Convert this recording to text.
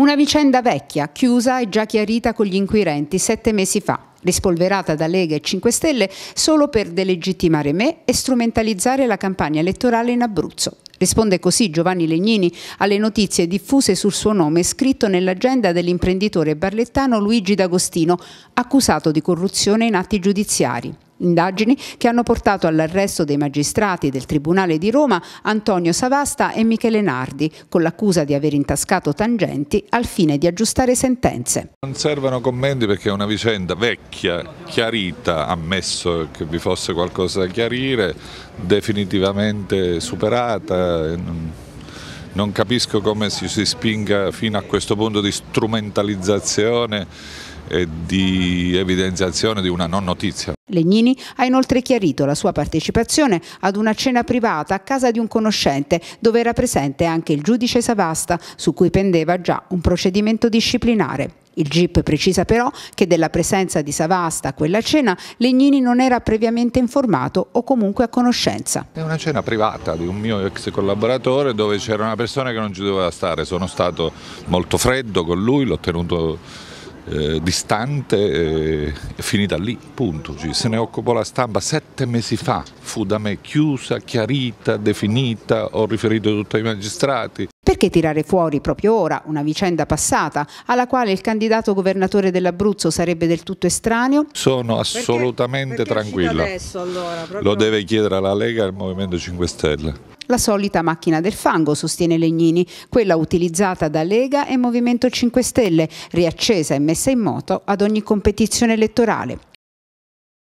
Una vicenda vecchia, chiusa e già chiarita con gli inquirenti sette mesi fa, rispolverata da Lega e 5 Stelle solo per delegittimare me e strumentalizzare la campagna elettorale in Abruzzo. Risponde così Giovanni Legnini alle notizie diffuse sul suo nome scritto nell'agenda dell'imprenditore barlettano Luigi D'Agostino, accusato di corruzione in atti giudiziari indagini che hanno portato all'arresto dei magistrati del Tribunale di Roma Antonio Savasta e Michele Nardi, con l'accusa di aver intascato tangenti al fine di aggiustare sentenze. Non servono commenti perché è una vicenda vecchia, chiarita, ammesso che vi fosse qualcosa da chiarire, definitivamente superata. Non capisco come si, spinga fino a questo punto di strumentalizzazione e di evidenziazione di una non notizia. Legnini ha inoltre chiarito la sua partecipazione ad una cena privata a casa di un conoscente dove era presente anche il giudice Savasta su cui pendeva già un procedimento disciplinare. Il GIP precisa però che della presenza di Savasta a quella cena Legnini non era previamente informato o comunque a conoscenza. È una cena privata di un mio ex collaboratore dove c'era una persona che non ci doveva stare, sono stato molto freddo con lui, l'ho tenuto eh, distante, eh, è finita lì, punto. Cioè, se ne occupò la stampa sette mesi fa, fu da me chiusa, chiarita, definita, ho riferito tutto ai magistrati, perché tirare fuori proprio ora una vicenda passata alla quale il candidato governatore dell'Abruzzo sarebbe del tutto estraneo? Sono assolutamente perché, perché tranquilla. Adesso, allora, Lo deve chiedere alla Lega e al Movimento 5 Stelle. La solita macchina del fango, sostiene Legnini, quella utilizzata da Lega e Movimento 5 Stelle, riaccesa e messa in moto ad ogni competizione elettorale.